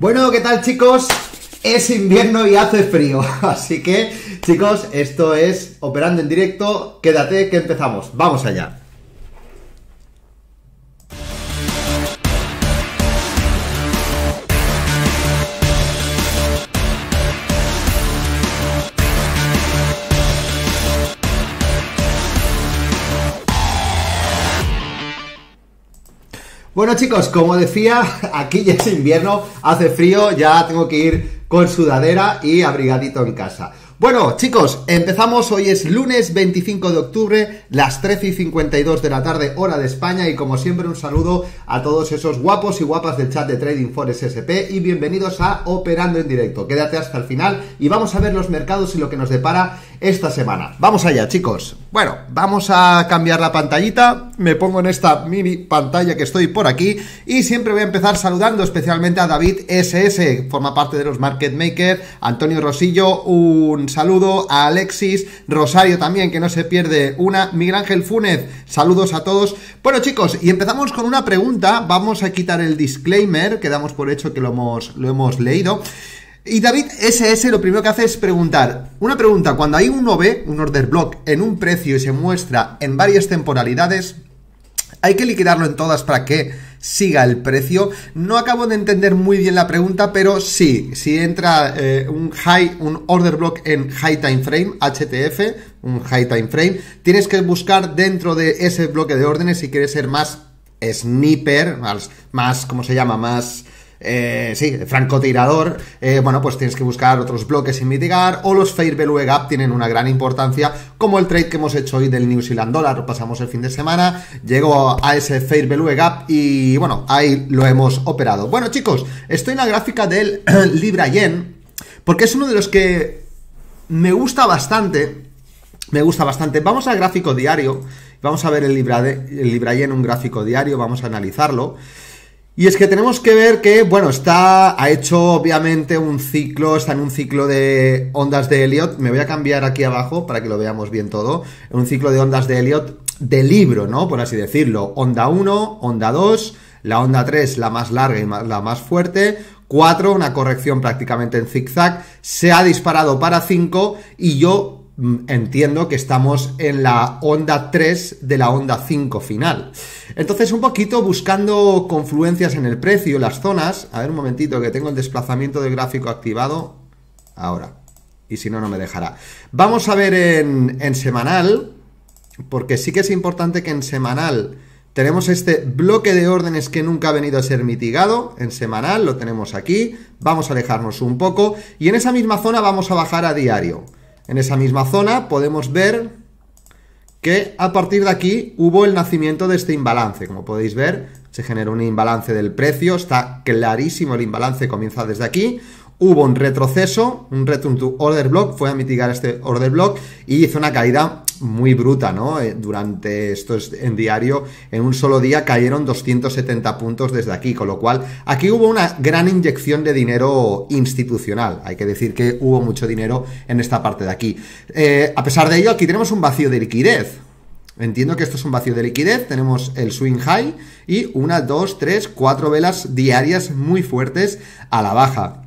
Bueno, ¿qué tal chicos? Es invierno y hace frío, así que chicos, esto es Operando en directo, quédate que empezamos, vamos allá. Bueno chicos, como decía, aquí ya es invierno, hace frío, ya tengo que ir con sudadera y abrigadito en casa. Bueno, chicos, empezamos. Hoy es lunes 25 de octubre, las 13 y 52 de la tarde, hora de España. Y como siempre, un saludo a todos esos guapos y guapas del chat de Trading for SP. Y bienvenidos a Operando en Directo. Quédate hasta el final y vamos a ver los mercados y lo que nos depara esta semana. Vamos allá, chicos. Bueno, vamos a cambiar la pantallita. Me pongo en esta mini pantalla que estoy por aquí. Y siempre voy a empezar saludando especialmente a David SS, forma parte de los Market Makers, Antonio Rosillo, un saludo, a Alexis, Rosario también, que no se pierde una, Miguel Ángel Fúnez, saludos a todos. Bueno chicos, y empezamos con una pregunta, vamos a quitar el disclaimer, que damos por hecho que lo hemos, lo hemos leído. Y David SS lo primero que hace es preguntar, una pregunta, cuando hay un OB, un order block, en un precio y se muestra en varias temporalidades, ¿hay que liquidarlo en todas para que siga el precio. No acabo de entender muy bien la pregunta, pero sí, si entra eh, un high, un order block en high time frame, HTF, un high time frame, tienes que buscar dentro de ese bloque de órdenes si quieres ser más sniper, más, más ¿cómo se llama? Más eh, sí, francotirador, eh, bueno, pues tienes que buscar otros bloques y mitigar, o los Fair Value Gap tienen una gran importancia, como el trade que hemos hecho hoy del New Zealand Dollar, pasamos el fin de semana, llegó a ese Fair Value Gap y bueno, ahí lo hemos operado. Bueno chicos, estoy en la gráfica del Libra Yen, porque es uno de los que me gusta bastante, me gusta bastante. Vamos al gráfico diario, vamos a ver el Libra, el Libra Yen, un gráfico diario, vamos a analizarlo. Y es que tenemos que ver que, bueno, está, ha hecho obviamente un ciclo, está en un ciclo de ondas de Elliot. Me voy a cambiar aquí abajo para que lo veamos bien todo. En un ciclo de ondas de Elliot de libro, ¿no? Por así decirlo. Onda 1, onda 2, la onda 3, la más larga y la más fuerte. 4, una corrección prácticamente en zigzag. Se ha disparado para 5 y yo Mm, entiendo que estamos en la onda 3 de la onda 5 final. Entonces, un poquito buscando confluencias en el precio, las zonas. A ver un momentito que tengo el desplazamiento de gráfico activado. Ahora. Y si no, no me dejará. Vamos a ver en, en semanal, porque sí que es importante que en semanal tenemos este bloque de órdenes que nunca ha venido a ser mitigado, en semanal lo tenemos aquí, vamos a alejarnos un poco y en esa misma zona vamos a bajar a diario en esa misma zona, podemos ver que a partir de aquí hubo el nacimiento de este imbalance. Como podéis ver, se generó un imbalance del precio, está clarísimo el imbalance, comienza desde aquí. Hubo un retroceso, un return to order block, fue a mitigar este order block y hizo una caída muy bruta, ¿no? Eh, durante esto es en diario, en un solo día cayeron 270 puntos desde aquí, con lo cual aquí hubo una gran inyección de dinero institucional. Hay que decir que hubo mucho dinero en esta parte de aquí. Eh, a pesar de ello, aquí tenemos un vacío de liquidez. Entiendo que esto es un vacío de liquidez, tenemos el swing high y una, dos, tres, cuatro velas diarias muy fuertes a la baja.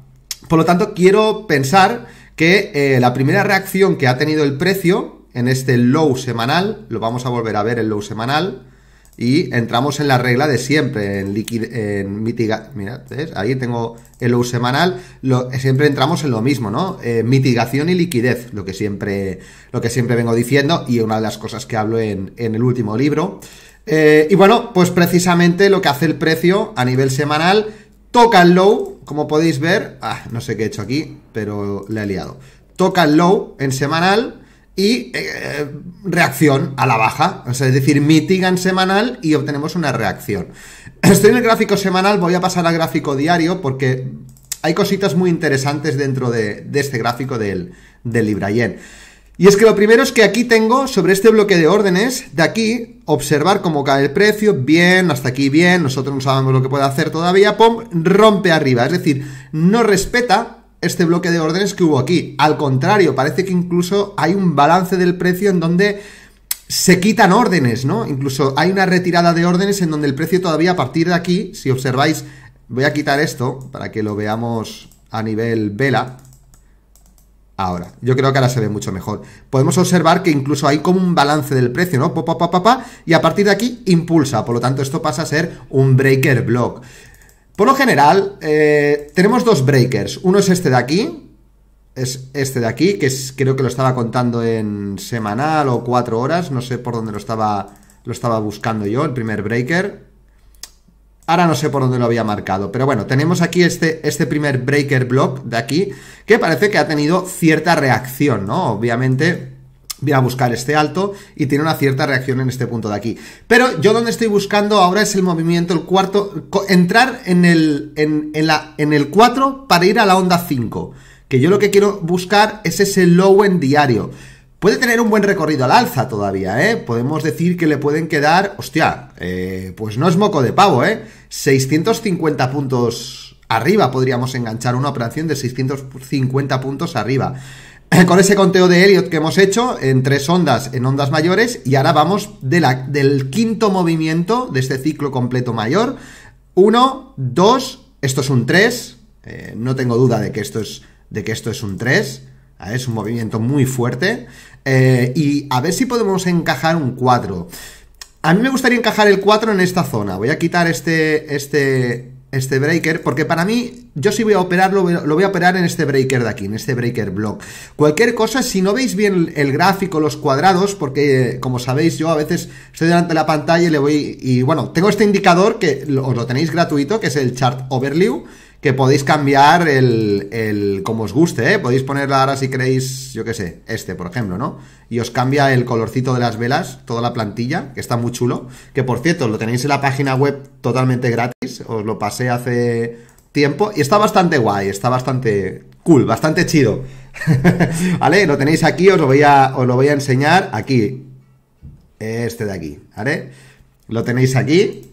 Por lo tanto, quiero pensar que eh, la primera reacción que ha tenido el precio en este low semanal, lo vamos a volver a ver el low semanal, y entramos en la regla de siempre, en, mitigación en mitiga, mirad, ahí tengo el low semanal, siempre entramos en lo mismo, ¿no? Eh, mitigación y liquidez, lo que, siempre, lo que siempre vengo diciendo y una de las cosas que hablo en, el último libro. Eh, y bueno, pues precisamente lo que hace el precio a nivel semanal, toca el low, como podéis ver, ah, no sé qué he hecho aquí, pero le he liado. Toca el low en semanal y eh, reacción a la baja. es decir, mitigan semanal y obtenemos una reacción. Estoy en el gráfico semanal, voy a pasar al gráfico diario porque hay cositas muy interesantes dentro de, este gráfico del, LibraYen. Y es que lo primero es que aquí tengo sobre este bloque de órdenes, de aquí, observar cómo cae el precio, bien, hasta aquí bien, nosotros no sabemos lo que puede hacer todavía, pum, rompe arriba, es decir, no respeta este bloque de órdenes que hubo aquí. Al contrario, parece que incluso hay un balance del precio en donde se quitan órdenes, ¿no? Incluso hay una retirada de órdenes en donde el precio todavía a partir de aquí, si observáis, voy a quitar esto para que lo veamos a nivel vela. Ahora, yo creo que ahora se ve mucho mejor. Podemos observar que incluso hay como un balance del precio, ¿no? Pa, pa, pa, y a partir de aquí impulsa. Por lo tanto, esto pasa a ser un breaker block. Por lo general, eh, tenemos dos breakers. Uno es este de aquí. Es este de aquí, que es, creo que lo estaba contando en semanal o cuatro horas. No sé por dónde lo estaba, lo estaba buscando yo, el primer breaker. Ahora no sé por dónde lo había marcado, pero bueno, tenemos aquí este, este primer breaker block de aquí, que parece que ha tenido cierta reacción, ¿no? Obviamente, Voy a buscar este alto y tiene una cierta reacción en este punto de aquí. Pero yo donde estoy buscando ahora es el movimiento, el cuarto, entrar en el, en, la, en el 4 para ir a la onda 5. Que yo lo que quiero buscar es ese low en diario. Puede tener un buen recorrido al alza todavía, ¿eh? Podemos decir que le pueden quedar, hostia, eh, pues no es moco de pavo, ¿eh? 650 puntos arriba podríamos enganchar una operación de 650 puntos arriba. con ese conteo de Elliot que hemos hecho en tres ondas, en ondas mayores, y ahora vamos del quinto movimiento de este ciclo completo mayor. Uno, dos, esto es un tres, eh, no tengo duda de que esto es, de que esto es un tres, ¿eh? es un movimiento muy fuerte, eh, y a ver si podemos encajar un 4. A mí me gustaría encajar el 4 en esta zona, voy a quitar este, este, este breaker, porque para mí, yo sí voy a operarlo, lo voy a operar en este breaker de aquí, en este breaker block. Cualquier cosa, si no veis bien el gráfico, los cuadrados, porque como sabéis, yo a veces estoy delante de la pantalla y le voy, y bueno, tengo este indicador que os lo tenéis gratuito, que es el chart overview, que podéis cambiar el, como os guste, ¿eh? Podéis ponerla ahora si queréis, yo qué sé, este, por ejemplo, ¿no? Y os cambia el colorcito de las velas, toda la plantilla, que está muy chulo. Que por cierto, lo tenéis en la página web totalmente gratis, os lo pasé hace tiempo y está bastante guay, está bastante cool, bastante chido. ¿Vale? Lo tenéis aquí, os lo voy a, os lo voy a enseñar aquí. Este de aquí, ¿vale? Lo tenéis aquí.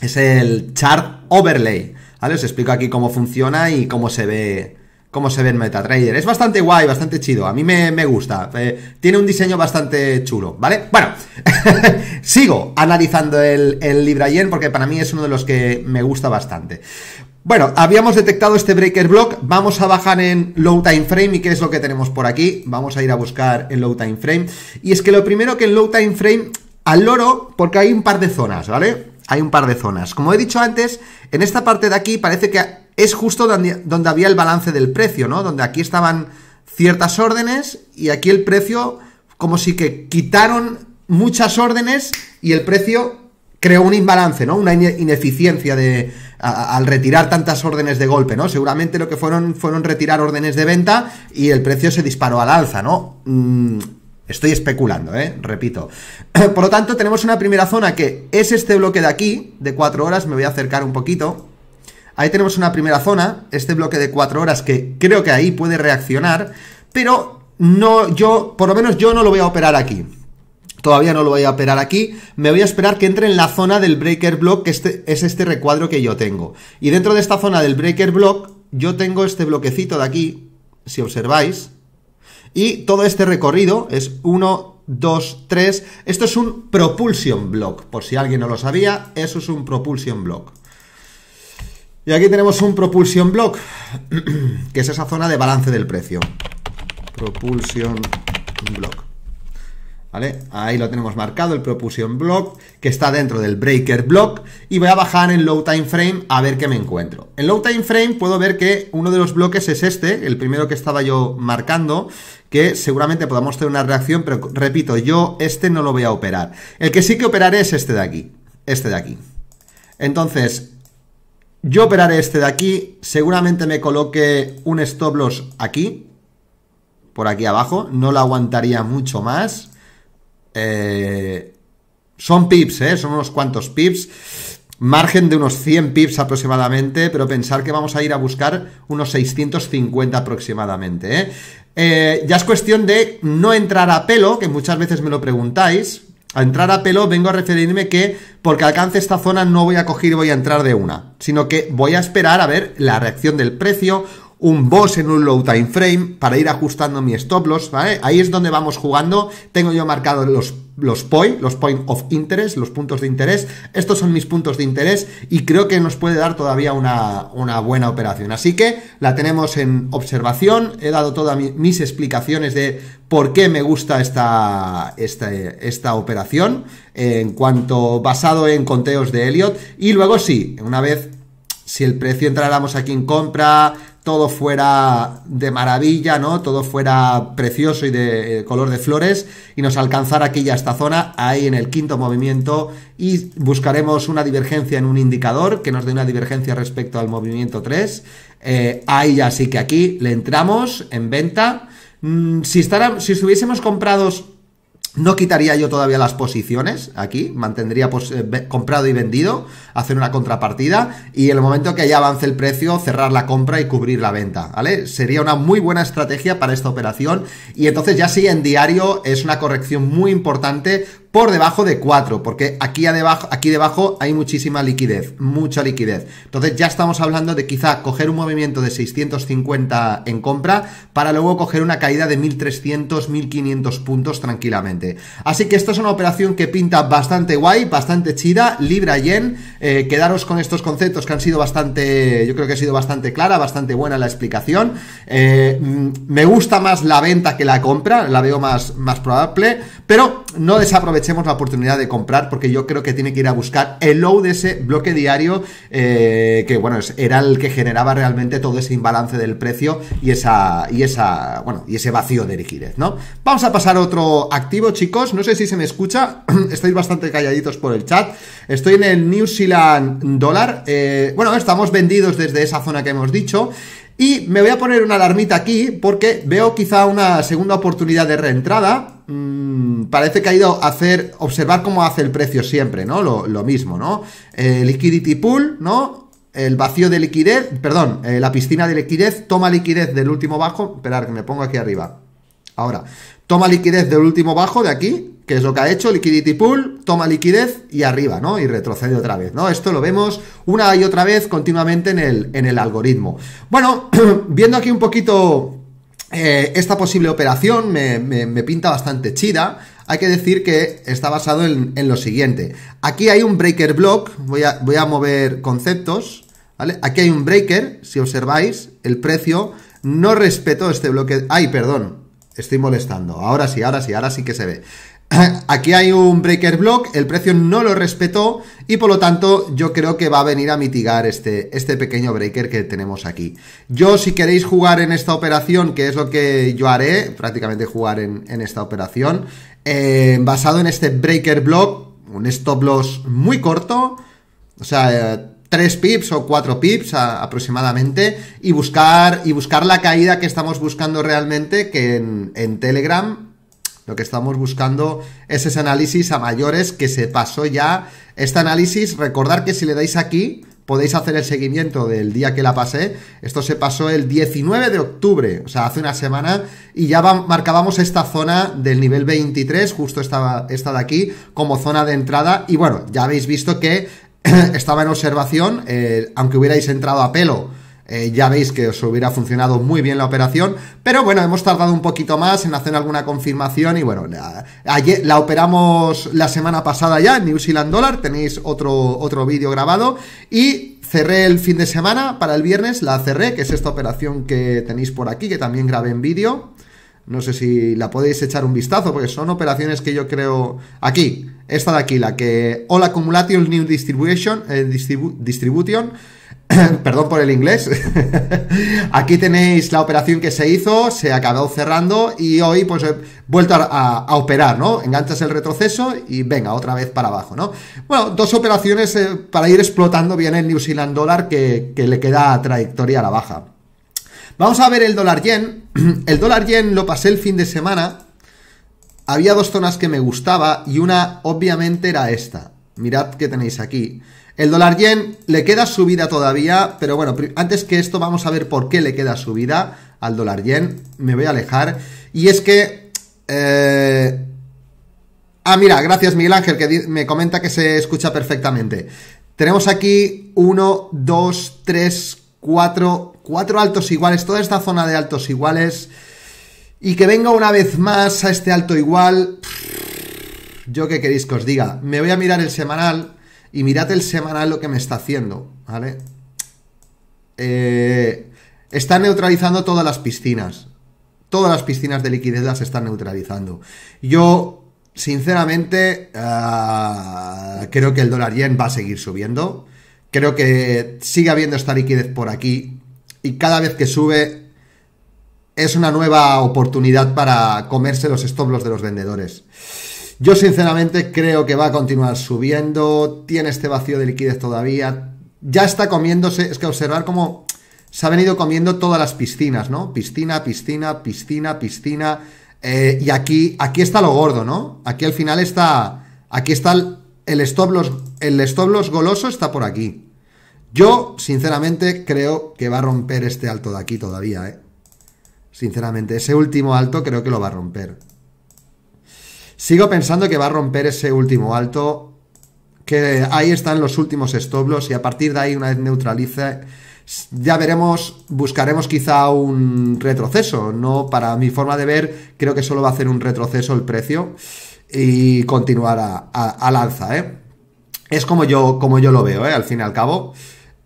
Es el chart overlay. ¿Vale? Os explico aquí cómo funciona y cómo se ve cómo se ve MetaTrader. Es bastante guay, bastante chido. A mí me, me gusta. Eh, tiene un diseño bastante chulo, ¿vale? Bueno, sigo analizando el, el porque para mí es uno de los que me gusta bastante. Bueno, habíamos detectado este breaker block, vamos a bajar en low time frame y qué es lo que tenemos por aquí, vamos a ir a buscar en low time frame y es que lo primero que en low time frame al loro porque hay un par de zonas, ¿vale? hay un par de zonas. Como he dicho antes, en esta parte de aquí parece que es justo donde, había el balance del precio, ¿no? Donde aquí estaban ciertas órdenes y aquí el precio como si que quitaron muchas órdenes y el precio creó un imbalance, ¿no? Una ineficiencia de al retirar tantas órdenes de golpe, ¿no? Seguramente lo que fueron fueron retirar órdenes de venta y el precio se disparó al alza, ¿no? Mm, Estoy especulando, ¿eh? Repito. Por lo tanto, tenemos una primera zona que es este bloque de aquí, de 4 horas. Me voy a acercar un poquito. Ahí tenemos una primera zona, este bloque de 4 horas que creo que ahí puede reaccionar, pero no, yo, por lo menos yo no lo voy a operar aquí. Todavía no lo voy a operar aquí, me voy a esperar que entre en la zona del breaker block, que este, es este recuadro que yo tengo. Y dentro de esta zona del breaker block, yo tengo este bloquecito de aquí, si observáis, y todo este recorrido es 1, 2, 3. Esto es un propulsion block. Por si alguien no lo sabía, eso es un propulsion block. Y aquí tenemos un propulsion block, que es esa zona de balance del precio. Propulsion block. Ahí lo tenemos marcado, el propulsion block, que está dentro del breaker block, y voy a bajar en low time frame a ver qué me encuentro. En low time frame puedo ver que uno de los bloques es este, el primero que estaba yo marcando, que seguramente podamos tener una reacción, pero repito, yo este no lo voy a operar. El que sí que operaré es este de aquí, este de aquí. Entonces, yo operaré este de aquí, seguramente me coloque un stop loss aquí, por aquí abajo, no lo aguantaría mucho más, eh, son pips, eh, Son unos cuantos pips. Margen de unos 100 pips aproximadamente, pero pensar que vamos a ir a buscar unos 650 aproximadamente. Eh. ¿eh? ya es cuestión de no entrar a pelo, que muchas veces me lo preguntáis. A entrar a pelo vengo a referirme que porque alcance esta zona no voy a coger y voy a entrar de una, sino que voy a esperar a ver la reacción del precio, un boss en un low time frame para ir ajustando mi stop loss, ¿vale? Ahí es donde vamos jugando. Tengo yo marcado los, los los point of interest, los puntos de interés. Estos son mis puntos de interés y creo que nos puede dar todavía una, una buena operación. Así que la tenemos en observación. He dado todas mis explicaciones de por qué me gusta esta, esta, esta operación en cuanto basado en conteos de Elliot. Y luego sí, una vez si el precio entráramos aquí en compra, todo fuera de maravilla, ¿no? Todo fuera precioso y de eh, color de flores y nos alcanzara aquí ya esta zona, ahí en el quinto movimiento y buscaremos una divergencia en un indicador que nos dé una divergencia respecto al movimiento 3. Eh, ahí ya sí que aquí le entramos en venta. Mm, si, estará, si estuviésemos comprados no quitaría yo todavía las posiciones aquí, mantendría pues, eh, comprado y vendido, hacer una contrapartida y en el momento que ya avance el precio cerrar la compra y cubrir la venta, ¿vale? Sería una muy buena estrategia para esta operación y entonces ya sí en diario es una corrección muy importante por debajo de 4, porque aquí, abajo, aquí debajo hay muchísima liquidez, mucha liquidez. Entonces ya estamos hablando de quizá coger un movimiento de 650 en compra para luego coger una caída de 1300, 1500 puntos tranquilamente. Así que esta es una operación que pinta bastante guay, bastante chida, libra yen. Eh, quedaros con estos conceptos que han sido bastante, yo creo que ha sido bastante clara, bastante buena la explicación. Eh, mm, me gusta más la venta que la compra, la veo más, más probable, pero no desaprovechar aprovechemos la oportunidad de comprar porque yo creo que tiene que ir a buscar el low de ese bloque diario eh, que, bueno, era el que generaba realmente todo ese imbalance del precio y esa, y esa, bueno, y ese vacío de rigidez, ¿no? Vamos a pasar a otro activo, chicos. No sé si se me escucha. Estoy bastante calladitos por el chat. Estoy en el New Zealand dólar. Eh, bueno, estamos vendidos desde esa zona que hemos dicho. Y me voy a poner una alarmita aquí porque veo quizá una segunda oportunidad de reentrada. Mm, parece que ha ido a hacer, observar cómo hace el precio siempre, ¿no? Lo, mismo, ¿no? liquidity pool, ¿no? El vacío de liquidez, perdón, eh, la piscina de liquidez, toma liquidez del último bajo. Esperar que me pongo aquí arriba. Ahora, Toma liquidez del último bajo de aquí, que es lo que ha hecho Liquidity Pool, toma liquidez y arriba, ¿no? Y retrocede otra vez, ¿no? Esto lo vemos una y otra vez continuamente en el, en el algoritmo. Bueno, viendo aquí un poquito eh, esta posible operación, me, pinta bastante chida hay que decir que está basado en, lo siguiente. Aquí hay un breaker block, voy a, voy a mover conceptos, ¿vale? Aquí hay un breaker, si observáis, el precio no respetó este bloque... ¡Ay, perdón! Estoy molestando. Ahora sí, ahora sí, ahora sí que se ve. Aquí hay un breaker block, el precio no lo respetó y por lo tanto yo creo que va a venir a mitigar este, este pequeño breaker que tenemos aquí. Yo si queréis jugar en esta operación, que es lo que yo haré, prácticamente jugar en, esta operación, eh, basado en este breaker block, un stop loss muy corto, o sea, eh, 3 pips o 4 pips aproximadamente y buscar, y buscar la caída que estamos buscando realmente, que en, Telegram lo que estamos buscando es ese análisis a mayores que se pasó ya. Este análisis, recordar que si le dais aquí, podéis hacer el seguimiento del día que la pasé. Esto se pasó el 19 de octubre, o sea, hace una semana, y ya marcábamos esta zona del nivel 23, justo esta de aquí, como zona de entrada. Y bueno, ya habéis visto que estaba en observación, eh, aunque hubierais entrado a pelo, eh, ya veis que os hubiera funcionado muy bien la operación, pero bueno, hemos tardado un poquito más en hacer alguna confirmación y bueno, la, ayer, la operamos la semana pasada ya en New Zealand Dollar, tenéis otro, otro vídeo grabado y cerré el fin de semana para el viernes, la cerré, que es esta operación que tenéis por aquí, que también grabé en vídeo. No sé si la podéis echar un vistazo, porque son operaciones que yo creo. Aquí, esta de aquí, la que. All Accumulation New Distribution. Eh, distribution. Perdón por el inglés. aquí tenéis la operación que se hizo, se acabó cerrando y hoy pues he vuelto a, operar, ¿no? Enganchas el retroceso y venga, otra vez para abajo, ¿no? Bueno, dos operaciones eh, para ir explotando bien el New Zealand Dollar que le queda trayectoria a la baja. Vamos a ver el dólar yen. El dólar yen lo pasé el fin de semana. Había dos zonas que me gustaba y una obviamente era esta. Mirad que tenéis aquí. El dólar yen le queda subida todavía, pero bueno, antes que esto vamos a ver por qué le queda subida al dólar yen. Me voy a alejar. Y es que... Eh, ah, mira, gracias Miguel Ángel que me comenta que se escucha perfectamente. Tenemos aquí 1, 2, 3, 4, cuatro altos iguales, toda esta zona de altos iguales, y que venga una vez más a este alto igual, yo que queréis que os diga, me voy a mirar el semanal y mirad el semanal lo que me está haciendo, ¿vale? Eh, está neutralizando todas las piscinas, todas las piscinas de liquidez las están neutralizando. Yo sinceramente, ah, creo que el dólar yen va a seguir subiendo. Creo que sigue habiendo esta liquidez por aquí y cada vez que sube es una nueva oportunidad para comerse los estoblos de los vendedores. Yo sinceramente creo que va a continuar subiendo, tiene este vacío de liquidez todavía, ya está comiéndose, es que observar cómo se ha venido comiendo todas las piscinas, ¿no? Piscina, piscina, piscina, piscina, eh, y aquí, aquí está lo gordo, ¿no? Aquí al final está, aquí está el, el stop el stop goloso está por aquí. Yo, sinceramente, creo que va a romper este alto de aquí todavía, ¿eh? Sinceramente, ese último alto creo que lo va a romper. Sigo pensando que va a romper ese último alto. Que ahí están los últimos estoblos y a partir de ahí, una vez neutralice, ya veremos, buscaremos quizá un retroceso. No, para mi forma de ver, creo que solo va a hacer un retroceso el precio y continuar al alza, ¿eh? Es como yo, como yo lo veo, ¿eh? Al fin y al cabo.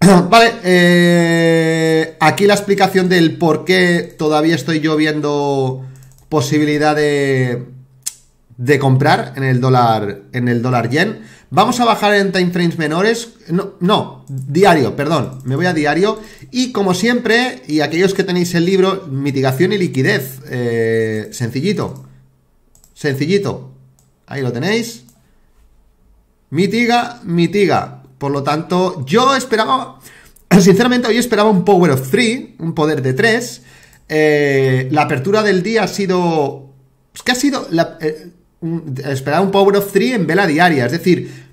vale, eh, aquí la explicación del por qué todavía estoy yo viendo posibilidad de, comprar en el dólar en el dólar yen. Vamos a bajar en time frames menores, no, no, diario, perdón, me voy a diario y como siempre, y aquellos que tenéis el libro, mitigación y liquidez, eh, sencillito, sencillito, ahí lo tenéis, mitiga, mitiga, por lo tanto, yo esperaba, sinceramente hoy esperaba un Power of 3, un poder de 3. Eh, la apertura del día ha sido... Es que ha sido... La, eh, esperaba un Power of 3 en vela diaria, es decir,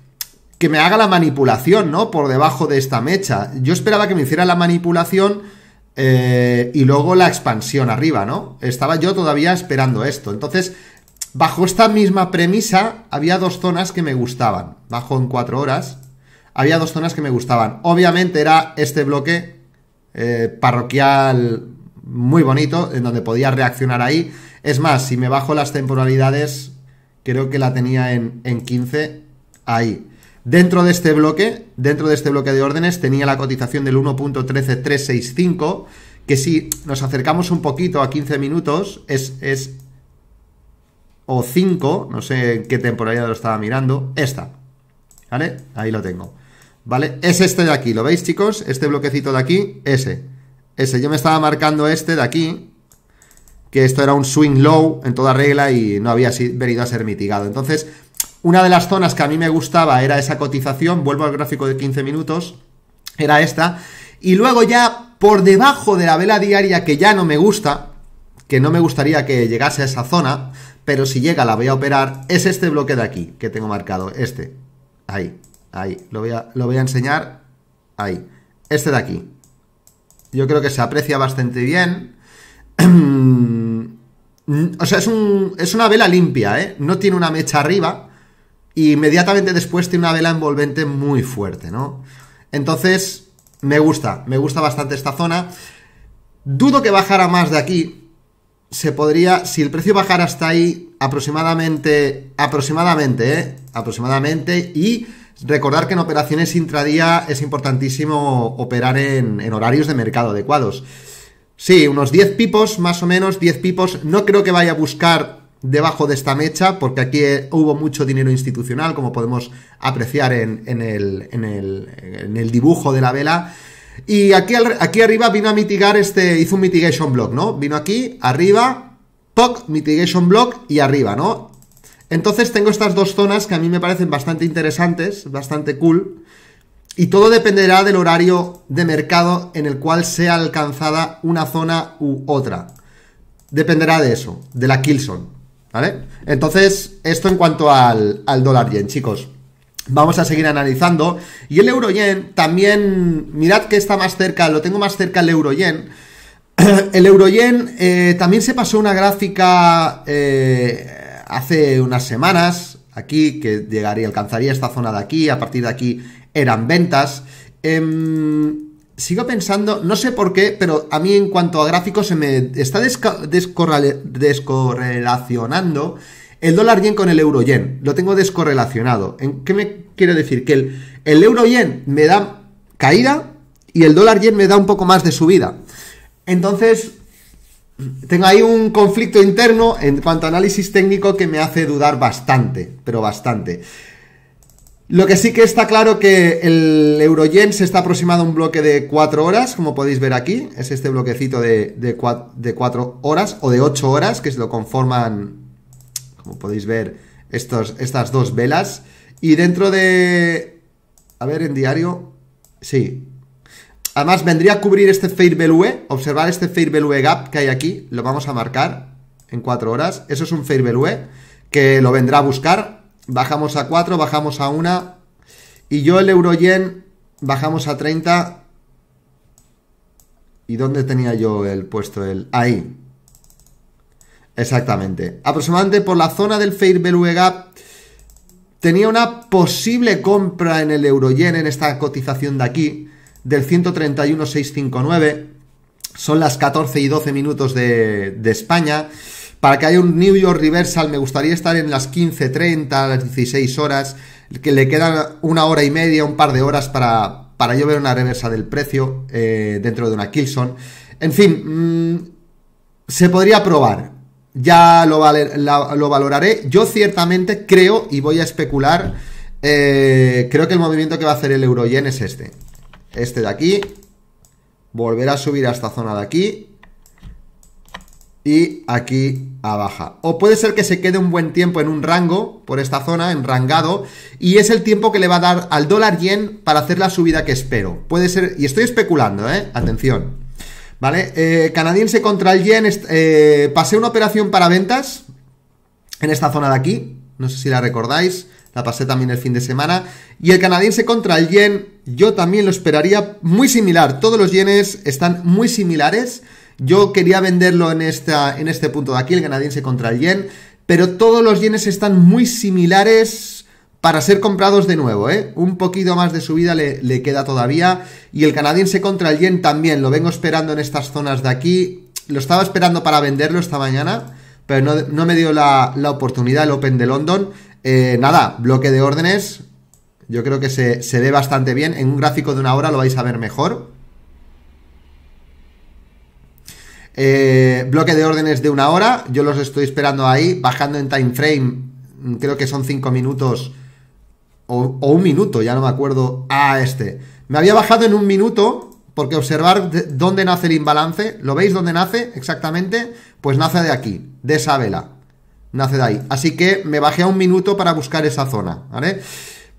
que me haga la manipulación, ¿no? Por debajo de esta mecha. Yo esperaba que me hiciera la manipulación eh, y luego la expansión arriba, ¿no? Estaba yo todavía esperando esto. Entonces, bajo esta misma premisa, había dos zonas que me gustaban. Bajo en cuatro horas había dos zonas que me gustaban. Obviamente era este bloque eh, parroquial muy bonito, en donde podía reaccionar ahí. Es más, si me bajo las temporalidades, creo que la tenía en, 15 ahí. Dentro de este bloque, dentro de este bloque de órdenes, tenía la cotización del 1.13365, que si nos acercamos un poquito a 15 minutos, es, es o 5, no sé en qué temporalidad lo estaba mirando, esta. ¿Vale? Ahí lo tengo. ¿vale? Es este de aquí, ¿lo veis, chicos? Este bloquecito de aquí, ese. Ese, yo me estaba marcando este de aquí, que esto era un swing low en toda regla y no había venido a ser mitigado. Entonces, una de las zonas que a mí me gustaba era esa cotización, vuelvo al gráfico de 15 minutos, era esta. Y luego ya por debajo de la vela diaria que ya no me gusta, que no me gustaría que llegase a esa zona, pero si llega la voy a operar, es este bloque de aquí que tengo marcado, este, ahí, Ahí, lo voy a, lo voy a enseñar. Ahí. Este de aquí. Yo creo que se aprecia bastante bien. o sea, es, es una vela limpia, ¿eh? No tiene una mecha arriba. Y inmediatamente después tiene una vela envolvente muy fuerte, ¿no? Entonces, me gusta, me gusta bastante esta zona. Dudo que bajara más de aquí. Se podría, si el precio bajara hasta ahí, aproximadamente, aproximadamente, ¿eh? Aproximadamente, y Recordar que en operaciones intradía es importantísimo operar en, horarios de mercado adecuados. Sí, unos 10 pipos, más o menos, 10 pipos. No creo que vaya a buscar debajo de esta mecha, porque aquí eh, hubo mucho dinero institucional, como podemos apreciar en, el, dibujo de la vela. Y aquí, aquí, arriba vino a mitigar este, hizo un mitigation block, ¿no? Vino aquí, arriba, POC, mitigation block y arriba, ¿no? Entonces tengo estas dos zonas que a mí me parecen bastante interesantes, bastante cool, y todo dependerá del horario de mercado en el cual sea alcanzada una zona u otra. Dependerá de eso, de la Kilson, ¿vale? Entonces, esto en cuanto al, al dólar yen, chicos. Vamos a seguir analizando. Y el euro yen también, mirad que está más cerca, lo tengo más cerca el euro yen. El eh, euro yen también se pasó una gráfica... Eh, hace unas semanas aquí, que llegaría, alcanzaría esta zona de aquí, a partir de aquí eran ventas. Em, sigo pensando, no sé por qué, pero a mí en cuanto a gráficos se me está descorrelacionando el dólar yen con el euro yen. Lo tengo descorrelacionado. ¿En qué me quiere decir? Que el, el euro yen me da caída y el dólar yen me da un poco más de subida. Entonces, tengo ahí un conflicto interno en cuanto a análisis técnico que me hace dudar bastante, pero bastante. Lo que sí que está claro que el Euroyen se está aproximando a un bloque de 4 horas, como podéis ver aquí. Es este bloquecito de, 4, horas o de 8 horas, que se lo conforman, como podéis ver, estos, estas dos velas. Y dentro de... A ver, en diario... Sí, Además, vendría a cubrir este fair value, observar este fair value gap que hay aquí, lo vamos a marcar en 4 horas. Eso es un fair value que lo vendrá a buscar. Bajamos a 4, bajamos a 1 y yo el euro yen bajamos a 30. ¿Y dónde tenía yo el puesto el ahí? Exactamente. Aproximadamente por la zona del fair value gap tenía una posible compra en el euro yen en esta cotización de aquí del 131.659. Son las 14 y 12 minutos de, España. Para que haya un New York Reversal me gustaría estar en las 15.30, las 16 horas, que le quedan una hora y media, un par de horas para, para yo ver una reversa del precio eh, dentro de una Kilson. En fin, mm, se podría probar. Ya lo, valoraré. Yo ciertamente creo y voy a especular. Eh, creo que el movimiento que va a hacer el yen es este este de aquí, volver a subir a esta zona de aquí y aquí a baja. O puede ser que se quede un buen tiempo en un rango por esta zona, en rangado, y es el tiempo que le va a dar al dólar yen para hacer la subida que espero. Puede ser, y estoy especulando, ¿eh? Atención. ¿Vale? Eh, canadiense contra el yen, eh, pasé una operación para ventas en esta zona de aquí, no sé si la recordáis la pasé también el fin de semana. Y el canadiense contra el yen, yo también lo esperaría muy similar. Todos los yenes están muy similares. Yo quería venderlo en, esta, en este punto de aquí, el canadiense contra el yen. Pero todos los yenes están muy similares para ser comprados de nuevo, ¿eh? Un poquito más de subida le, le queda todavía. Y el canadiense contra el yen también, lo vengo esperando en estas zonas de aquí. Lo estaba esperando para venderlo esta mañana, pero no, me dio la, la oportunidad el Open de London. Eh, nada, bloque de órdenes. Yo creo que se, ve bastante bien. En un gráfico de una hora lo vais a ver mejor. Eh, bloque de órdenes de una hora. Yo los estoy esperando ahí, bajando en time frame. Mm, creo que son 5 minutos o, un minuto, ya no me acuerdo. A ah, este. Me había bajado en un minuto porque observar dónde nace el imbalance. ¿Lo veis dónde nace exactamente? Pues nace de aquí, de esa vela nace de ahí. Así que me bajé a un minuto para buscar esa zona, ¿vale?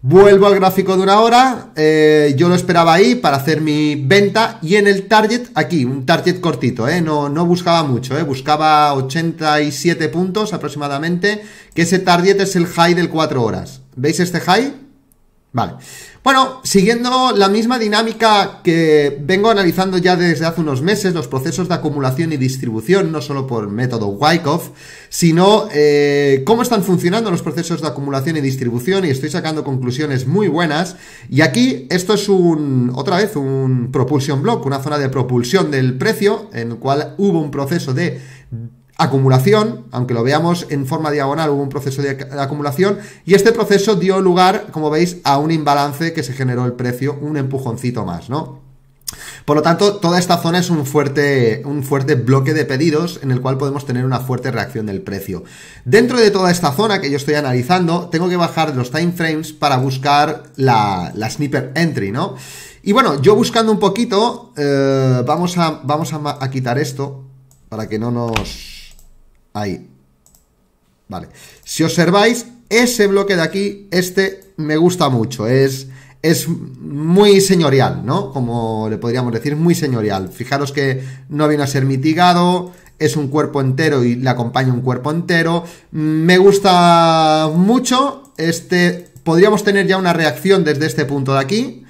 Vuelvo al gráfico de una hora, eh, yo lo esperaba ahí para hacer mi venta y en el target, aquí, un target cortito, ¿eh? no, no buscaba mucho, ¿eh? buscaba 87 puntos aproximadamente, que ese target es el high del 4 horas. ¿Veis este high? Vale. Bueno, siguiendo la misma dinámica que vengo analizando ya desde hace unos meses, los procesos de acumulación y distribución, no solo por método Wyckoff, sino eh, cómo están funcionando los procesos de acumulación y distribución, y estoy sacando conclusiones muy buenas. Y aquí esto es un, otra vez, un propulsion block, una zona de propulsión del precio, en el cual hubo un proceso de acumulación, aunque lo veamos en forma diagonal, hubo un proceso de, acumulación y este proceso dio lugar, como veis, a un imbalance que se generó el precio, un empujoncito más, ¿no? Por lo tanto, toda esta zona es un fuerte, un fuerte bloque de pedidos en el cual podemos tener una fuerte reacción del precio. Dentro de toda esta zona que yo estoy analizando, tengo que bajar los time frames para buscar la, la sniper entry, ¿no? Y bueno, yo buscando un poquito, eh, vamos, a, vamos a quitar esto para que no nos Ahí. Vale. Si observáis, ese bloque de aquí, este me gusta mucho. Es, es muy señorial, ¿no? Como le podríamos decir, muy señorial. Fijaros que no viene a ser mitigado. Es un cuerpo entero y le acompaña un cuerpo entero. Me gusta mucho. Este. Podríamos tener ya una reacción desde este punto de aquí.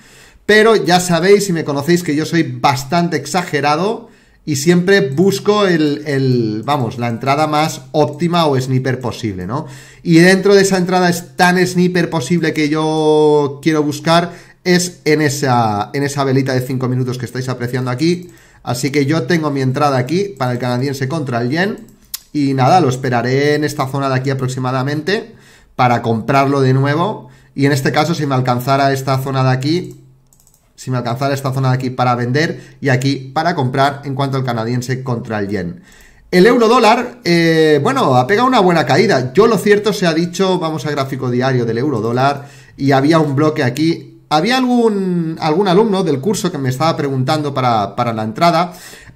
Pero ya sabéis, y me conocéis, que yo soy bastante exagerado y siempre busco el, el, vamos, la entrada más óptima o sniper posible, ¿no? Y dentro de esa entrada es tan sniper posible que yo quiero buscar es en esa, en esa velita de 5 minutos que estáis apreciando aquí. Así que yo tengo mi entrada aquí para el canadiense contra el yen. Y nada, lo esperaré en esta zona de aquí aproximadamente para comprarlo de nuevo. Y en este caso, si me alcanzara esta zona de aquí, si me alcanzara esta zona de aquí para vender y aquí para comprar en cuanto al canadiense contra el yen. El euro dólar, eh, bueno, ha pegado una buena caída. Yo lo cierto se ha dicho, vamos al gráfico diario del euro dólar y había un bloque aquí. Había algún, algún alumno del curso que me estaba preguntando para, la entrada.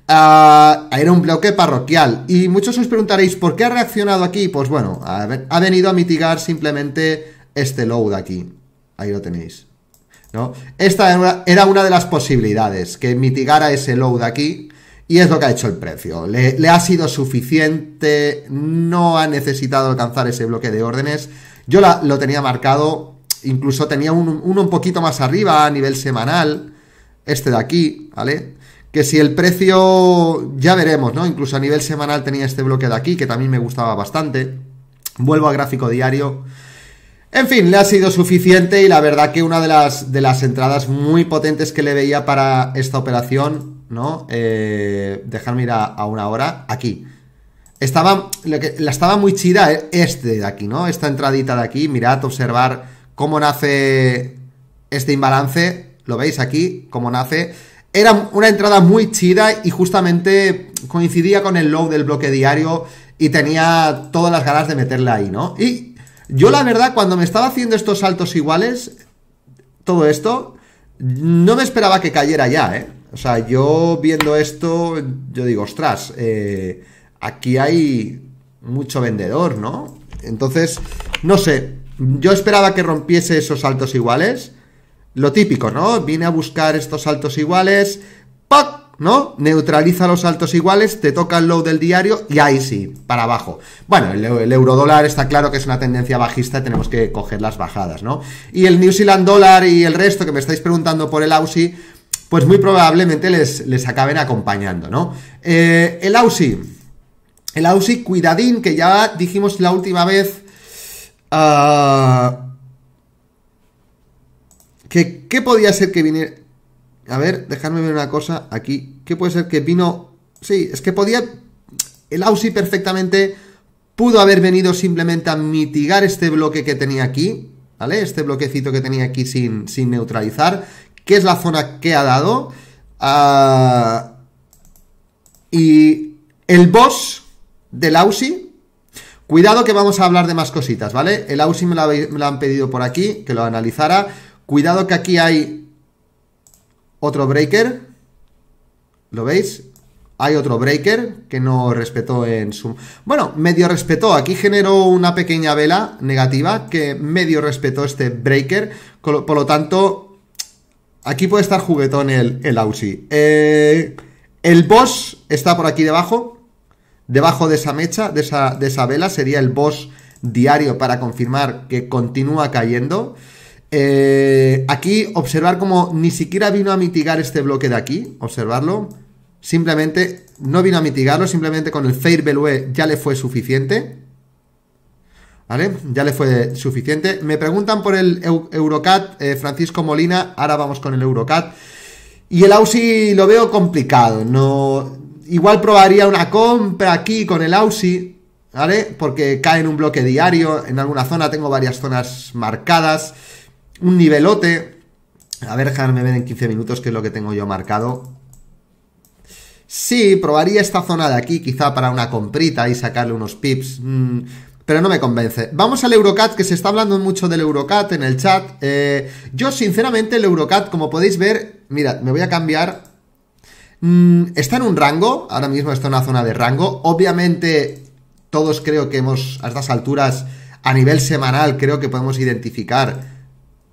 Ah, era un bloque parroquial y muchos os preguntaréis por qué ha reaccionado aquí. Pues bueno, ha, venido a mitigar simplemente este load aquí. Ahí lo tenéis. Esta era una de las posibilidades, que mitigara ese load aquí, y es lo que ha hecho el precio. Le, ha sido suficiente, no ha necesitado alcanzar ese bloque de órdenes. Yo lo tenía marcado, incluso tenía uno un poquito más arriba a nivel semanal, este de aquí, ¿vale? Que si el precio, ya veremos, ¿no? Incluso a nivel semanal tenía este bloque de aquí, que también me gustaba bastante. Vuelvo a gráfico diario. En fin, le ha sido suficiente y la verdad que una de las, de las entradas muy potentes que le veía para esta operación, ¿no? Eh, dejarme ir a, una hora, aquí. Estaba, la estaba muy chida eh, este de aquí, ¿no? Esta entradita de aquí, mirad, observar cómo nace este imbalance, lo veis aquí, cómo nace. Era una entrada muy chida y justamente coincidía con el low del bloque diario y tenía todas las ganas de meterla ahí, ¿no? Y yo la verdad, cuando me estaba haciendo estos saltos iguales, todo esto, no me esperaba que cayera ya, ¿eh? O sea, yo viendo esto, yo digo, ostras, eh, aquí hay mucho vendedor, ¿no? Entonces, no sé, yo esperaba que rompiese esos saltos iguales. Lo típico, ¿no? Vine a buscar estos saltos iguales. ¡Poc! ¿no? Neutraliza los altos iguales, te toca el low del diario y ahí sí, para abajo. Bueno, el, euro dólar está claro que es una tendencia bajista, tenemos que coger las bajadas, ¿no? Y el New Zealand dólar y el resto que me estáis preguntando por el AUSI, pues muy probablemente les, acaben acompañando, ¿no? Eh, el AUSI, el AUSI, cuidadín, que ya dijimos la última vez... Ah, que, ¿Qué podía ser que viniera? A ver, dejadme ver una cosa aquí. ¿Qué puede ser que vino? Sí, es que podía... El Aussie perfectamente pudo haber venido simplemente a mitigar este bloque que tenía aquí, ¿vale? Este bloquecito que tenía aquí sin, neutralizar, que es la zona que ha dado. Ah, y el boss del Aussie. Cuidado que vamos a hablar de más cositas, ¿vale? El Aussie me lo han pedido por aquí, que lo analizara. Cuidado que aquí hay otro breaker. ¿Lo veis? Hay otro breaker que no respetó en su... Bueno, medio respetó. Aquí generó una pequeña vela negativa que medio respetó este breaker. Por lo tanto, aquí puede estar juguetón el, el Aussie. Eh, el boss está por aquí debajo. Debajo de esa mecha, de esa, de esa vela, sería el boss diario para confirmar que continúa cayendo. Eh, aquí observar como ni siquiera vino a mitigar este bloque de aquí, observarlo. Simplemente no vino a mitigarlo, simplemente con el fair Belue ya le fue suficiente. ¿Vale? Ya le fue suficiente. Me preguntan por el Eurocat, eh, Francisco Molina, ahora vamos con el Eurocat. Y el Aussie lo veo complicado, no... Igual probaría una compra aquí con el Aussie, ¿vale? Porque cae en un bloque diario, en alguna zona tengo varias zonas marcadas un nivelote. A ver, dejarme ver en 15 minutos Que es lo que tengo yo marcado. Sí, probaría esta zona de aquí, quizá para una comprita y sacarle unos pips. Mm, pero no me convence. Vamos al Eurocat, que se está hablando mucho del Eurocat en el chat. Eh, yo, sinceramente, el Eurocat, como podéis ver, mirad, me voy a cambiar. Mm, está en un rango, ahora mismo está en una zona de rango. Obviamente, todos creo que hemos, a estas alturas, a nivel semanal, creo que podemos identificar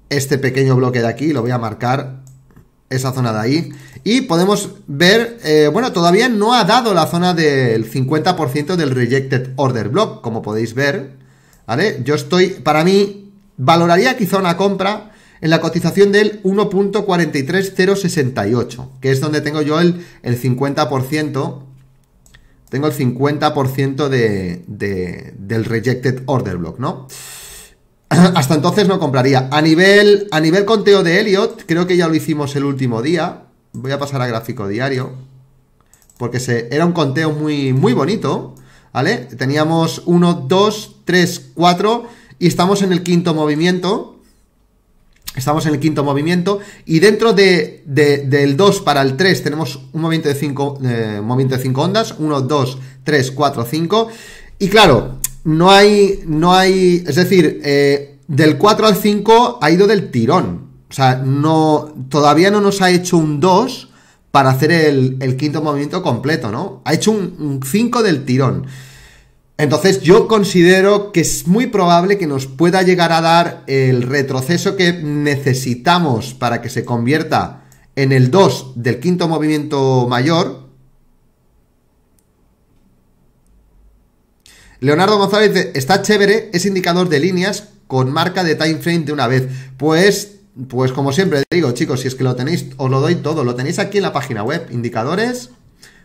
este pequeño bloque de aquí, lo voy a marcar esa zona de ahí. Y podemos ver, eh, bueno, todavía no ha dado la zona del 50% del rejected order block, como podéis ver. ¿Vale? Yo estoy, para mí, valoraría quizá una compra en la cotización del 1.43068, que es donde tengo yo el, el 50%. Tengo el 50% de, de, del rejected order block, ¿no? hasta entonces no compraría. A nivel, a nivel conteo de Elliot, creo que ya lo hicimos el último día. Voy a pasar a gráfico diario. Porque se, era un conteo muy, muy bonito. ¿Vale? Teníamos 1, 2, 3, 4. Y estamos en el quinto movimiento. Estamos en el quinto movimiento. Y dentro de, del 2 para el 3 tenemos un movimiento de 5 eh, movimiento de ondas. 1, 2, 3, 4, 5. Y claro, no hay, no hay, es decir, eh, del 4 al 5 ha ido del tirón. O sea, no, todavía no nos ha hecho un 2 para hacer el, quinto movimiento completo, ¿no? Ha hecho un, un 5 del tirón. Entonces yo considero que es muy probable que nos pueda llegar a dar el retroceso que necesitamos para que se convierta en el 2 del quinto movimiento mayor, Leonardo González dice, está chévere, es indicador de líneas con marca de time frame de una vez. Pues, pues como siempre digo, chicos, si es que lo tenéis, os lo doy todo. Lo tenéis aquí en la página web, indicadores.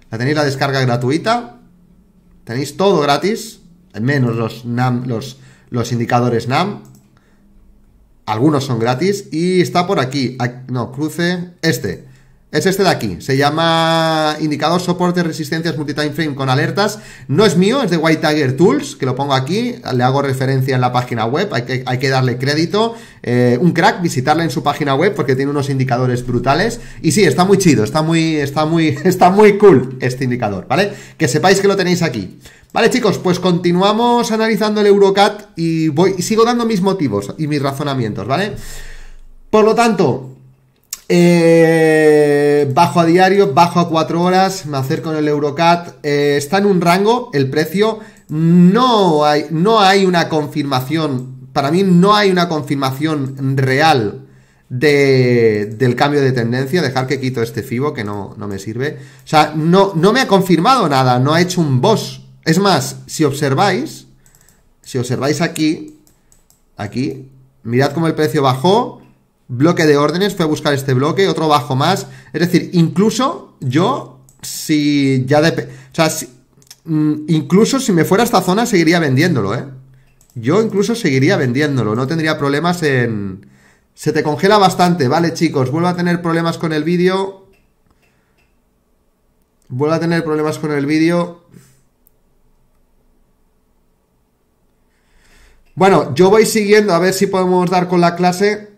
La tenéis la descarga gratuita. Tenéis todo gratis, menos los los, los indicadores NAM. Algunos son gratis y está por aquí, no, cruce este. Es este de aquí. Se llama indicador soporte resistencias multitime frame con alertas. No es mío, es de White Tiger Tools, que lo pongo aquí. Le hago referencia en la página web. Hay que, hay que darle crédito. Eh, un crack, visitarla en su página web porque tiene unos indicadores brutales. Y sí, está muy chido, está muy, está muy, está muy cool este indicador, ¿vale? Que sepáis que lo tenéis aquí. Vale, chicos, pues continuamos analizando el Eurocat y voy, y sigo dando mis motivos y mis razonamientos, ¿vale? Por lo tanto, eh, bajo a diario, bajo a 4 horas, me acerco en el Eurocat. Eh, está en un rango el precio. No hay, no hay una confirmación. Para mí no hay una confirmación real del cambio de tendencia. Dejar que quito este FIBO que no, no me sirve. O sea, no, no me ha confirmado nada. No ha hecho un boss. Es más, si observáis, si observáis aquí, aquí, mirad cómo el precio bajó bloque de órdenes, fue a buscar este bloque, otro bajo más. Es decir, incluso yo, si ya de... O sea, mm, incluso si me fuera a esta zona, seguiría vendiéndolo, ¿eh? Yo incluso seguiría vendiéndolo, no tendría problemas en... Se te congela bastante, vale chicos, vuelvo a tener problemas con el vídeo. Vuelvo a tener problemas con el vídeo. Bueno, yo voy siguiendo a ver si podemos dar con la clase.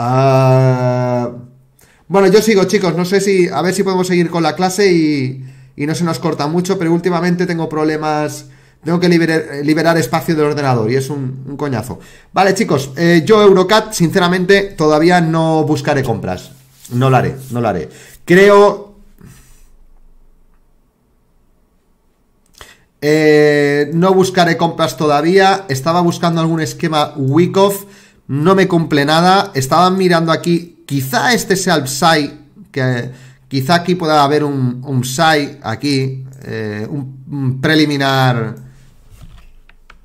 Ah, bueno, yo sigo, chicos. No sé si. A ver si podemos seguir con la clase y, no se nos corta mucho, pero últimamente tengo problemas. Tengo que liberar, espacio del ordenador y es un, coñazo. Vale, chicos, eh, yo Eurocat, sinceramente, todavía no buscaré compras. No lo haré, no lo haré. Creo. Eh, no buscaré compras todavía. Estaba buscando algún esquema Wyckoff no me cumple nada. Estaban mirando aquí, quizá este sea el Psy, que quizá aquí pueda haber un, un aquí, eh, un, preliminar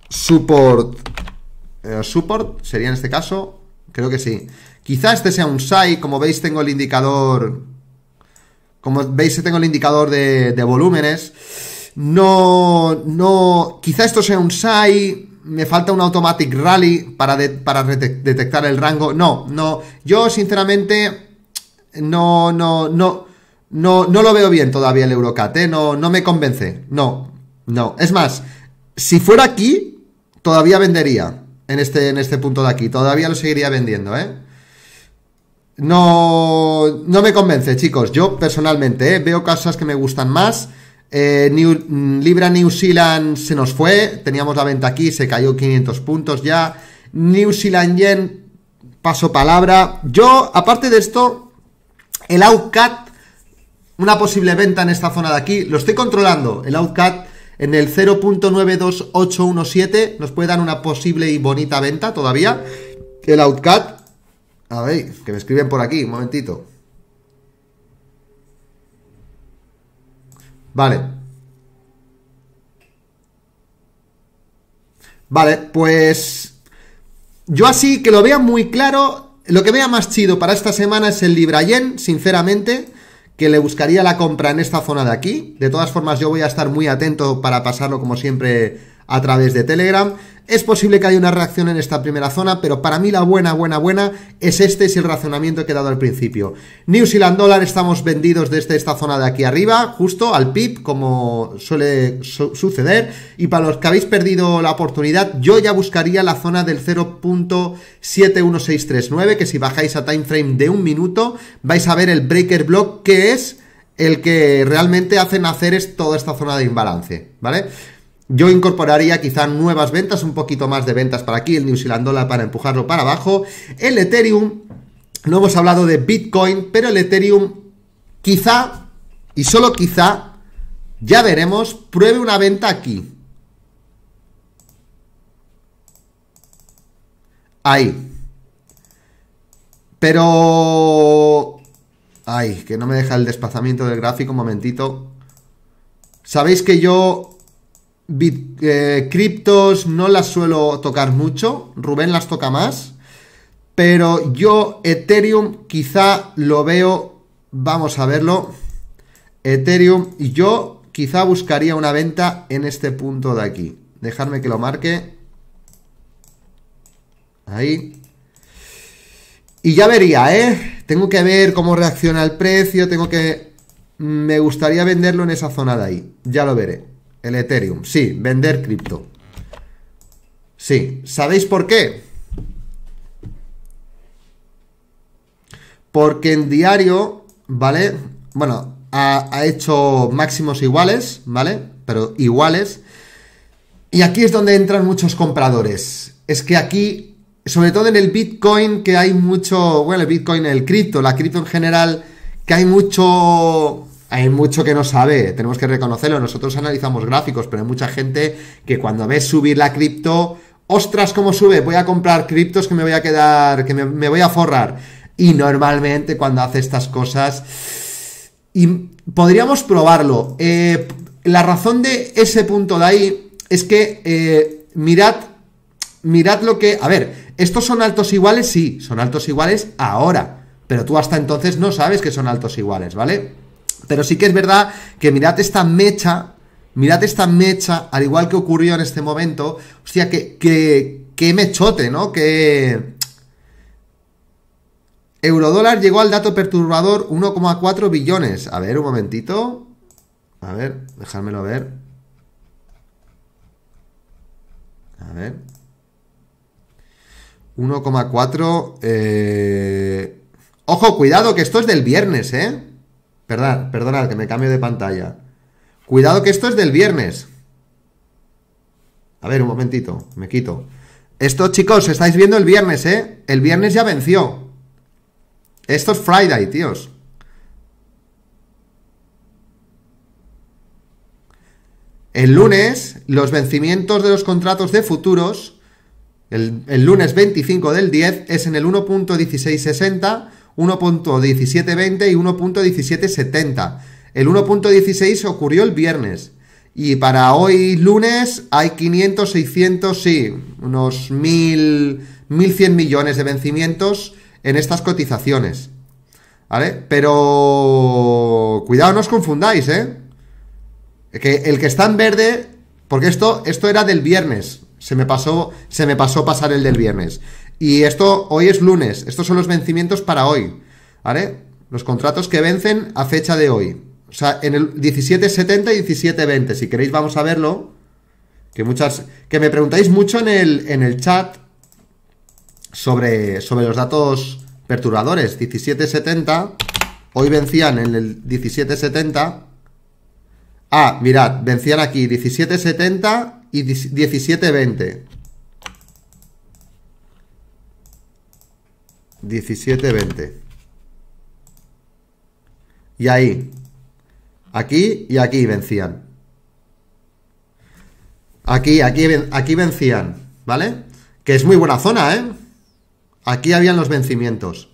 support. Eh, support sería en este caso, creo que sí. Quizá este sea un Psy, como veis tengo el indicador... Como veis tengo el indicador de, volúmenes. No, no... Quizá esto sea un PSI me falta un automatic rally para, para detectar el rango. No, no, yo sinceramente no, no, no, no, no lo veo bien todavía el Eurocat, ¿eh? no, no me convence, no, no. Es más, si fuera aquí, todavía vendería en este, en este punto de aquí, todavía lo seguiría vendiendo, ¿eh? No, no me convence, chicos. Yo personalmente ¿eh? veo cosas que me gustan más. Eh, mm, Libra New Zealand se nos fue, teníamos la venta aquí, se cayó 500 puntos ya. New Zealand Yen, paso palabra. Yo, aparte de esto, el Outcat, una posible venta en esta zona de aquí, lo estoy controlando. El Outcat en el 0.92817 nos puede dar una posible y bonita venta todavía. El Outcat, a ver, que me escriben por aquí, un momentito. Vale. Vale, pues yo así que lo vea muy claro, lo que vea más chido para esta semana es el LibraYen, sinceramente, que le buscaría la compra en esta zona de aquí. De todas formas, yo voy a estar muy atento para pasarlo como siempre a través de Telegram. Es posible que haya una reacción en esta primera zona, pero para mí la buena, buena, buena es este, es el razonamiento que he dado al principio. New Zealand Dollar estamos vendidos desde esta zona de aquí arriba, justo al PIB, como suele suceder. Y para los que habéis perdido la oportunidad, yo ya buscaría la zona del 0.71639, que si bajáis a time frame de un minuto, vais a ver el breaker block, que es el que realmente hace nacer toda esta zona de imbalance, ¿vale? Yo incorporaría quizá nuevas ventas, un poquito más de ventas para aquí, el New Zealand Dollar para empujarlo para abajo. El Ethereum, no hemos hablado de Bitcoin, pero el Ethereum quizá, y solo quizá, ya veremos, pruebe una venta aquí. Ahí. Pero... Ay, que no me deja el desplazamiento del gráfico, un momentito. Sabéis que yo Bit, eh, criptos no las suelo tocar mucho, Rubén las toca más, pero yo Ethereum quizá lo veo, vamos a verlo, Ethereum, y yo quizá buscaría una venta en este punto de aquí, dejarme que lo marque, ahí, y ya vería, ¿eh? Tengo que ver cómo reacciona el precio, tengo que... Me gustaría venderlo en esa zona de ahí, ya lo veré. El Ethereum, sí, vender cripto. Sí, ¿sabéis por qué? Porque en diario, ¿vale? Bueno, ha, hecho máximos iguales, ¿vale? Pero iguales. Y aquí es donde entran muchos compradores. Es que aquí, sobre todo en el Bitcoin, que hay mucho, bueno, el Bitcoin, el cripto, la cripto en general, que hay mucho hay mucho que no sabe, tenemos que reconocerlo. Nosotros analizamos gráficos, pero hay mucha gente que cuando ve subir la cripto, ostras, cómo sube, voy a comprar criptos que me voy a quedar, que me, voy a forrar. Y normalmente cuando hace estas cosas... Y podríamos probarlo. Eh, la razón de ese punto de ahí es que eh, mirad, mirad lo que... A ver, ¿estos son altos iguales? Sí, son altos iguales ahora. Pero tú hasta entonces no sabes que son altos iguales, ¿vale? Pero sí que es verdad que mirad esta mecha, mirad esta mecha, al igual que ocurrió en este momento, hostia, que, que, que mechote, ¿no? Que... Eurodólar llegó al dato perturbador 1,4 billones. A ver, un momentito. A ver, dejármelo ver. A ver. 1,4. Eh, ojo, cuidado, que esto es del viernes, ¿eh? Perdón, perdonad que me cambio de pantalla. Cuidado que esto es del viernes. A ver, un momentito, me quito. Esto, chicos, estáis viendo el viernes, ¿eh? El viernes ya venció. Esto es Friday, tíos. El lunes, los vencimientos de los contratos de futuros, el, el lunes 25 del 10, es en el 1.1660 1.1720 y 1.1770. El 1.16 ocurrió el viernes. Y para hoy lunes hay 500, 600, sí, unos 1100 millones de vencimientos en estas cotizaciones. ¿Vale? Pero cuidado, no os confundáis, ¿eh? Que el que está en verde, porque esto, esto era del viernes, se me pasó, se me pasó pasar el del viernes. Y esto hoy es lunes, estos son los vencimientos para hoy, ¿vale? Los contratos que vencen a fecha de hoy. O sea, en el 1770 y 1720, si queréis vamos a verlo. Que muchas. Que me preguntáis mucho en el, en el chat sobre, sobre los datos perturbadores. 1770. Hoy vencían en el 1770. Ah, mirad, vencían aquí 1770 y 1720. 17-20 Y ahí. Aquí y aquí vencían. Aquí, aquí, aquí vencían, ¿vale? Que es muy buena zona, ¿eh? Aquí habían los vencimientos.